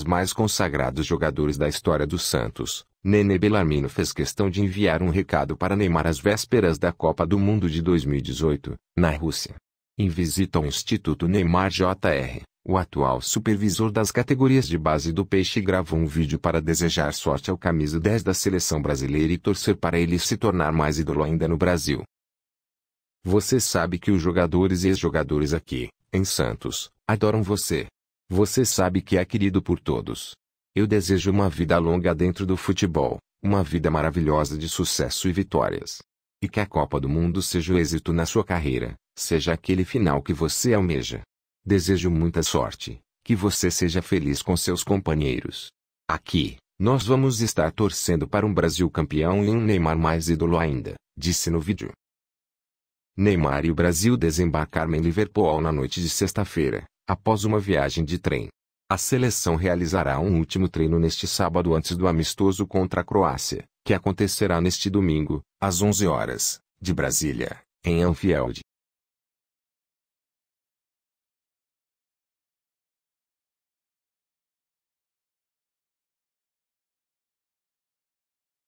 dos mais consagrados jogadores da história do Santos, Nene Belarmino fez questão de enviar um recado para Neymar às vésperas da Copa do Mundo de 2018, na Rússia. Em visita ao Instituto Neymar Jr., o atual supervisor das categorias de base do Peixe gravou um vídeo para desejar sorte ao camisa 10 da seleção brasileira e torcer para ele se tornar mais ídolo ainda no Brasil. Você sabe que os jogadores e ex-jogadores aqui, em Santos, adoram você. Você sabe que é querido por todos. Eu desejo uma vida longa dentro do futebol, uma vida maravilhosa de sucesso e vitórias. E que a Copa do Mundo seja o êxito na sua carreira, seja aquele final que você almeja. Desejo muita sorte, que você seja feliz com seus companheiros. Aqui, nós vamos estar torcendo para um Brasil campeão e um Neymar mais ídolo ainda, disse no vídeo. Neymar e o Brasil desembarcaram em Liverpool na noite de sexta-feira, Após uma viagem de trem, a seleção realizará um último treino neste sábado antes do amistoso contra a Croácia, que acontecerá neste domingo, às 11 horas, de Brasília, em Anfield.